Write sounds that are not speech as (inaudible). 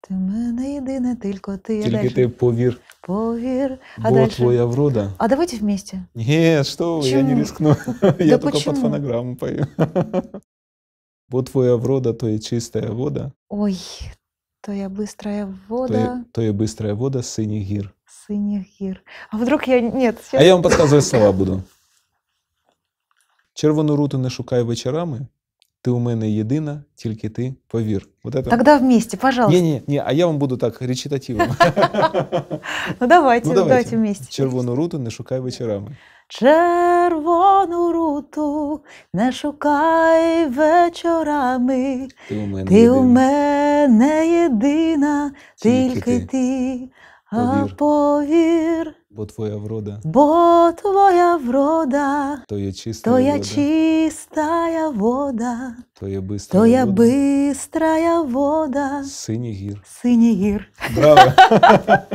Ти в мене єдине, тільки ти. я а Тільки дальше. ти повір. Повір. А Бо дальше? твоя врода. А давайте вместе. Нет, что вы, я не Чему? рискну. (laughs) Я Да только под почему? фонограмму пою. (laughs) Бо твоя врода, то и чистая вода, Ой, то я быстрая вода то и быстрая вода с синих гір. синих гір. А вдруг я... Нет, сейчас... А я вам підказую слова буду. Червону руту не шукай вечорами, ты у мене єдина, тільки ти повір. Вот это... Тогда вместе, пожалуйста. Не, не, не, а я вам буду так речитативом. (laughs) ну давайте, ну, давайте вместе. Червону руту не шукай вечорами. Червону руту не шукай вечорами. Ти у мене, ти у мене єдина, тільки ти, ти. а повір. Бо твоя врода. Бо твоя врода. То є чистая вода. чистая вода. Твоя быстрая Твоя вода. быстрая вода. Синій гір. Синій гір. Браво! (laughs)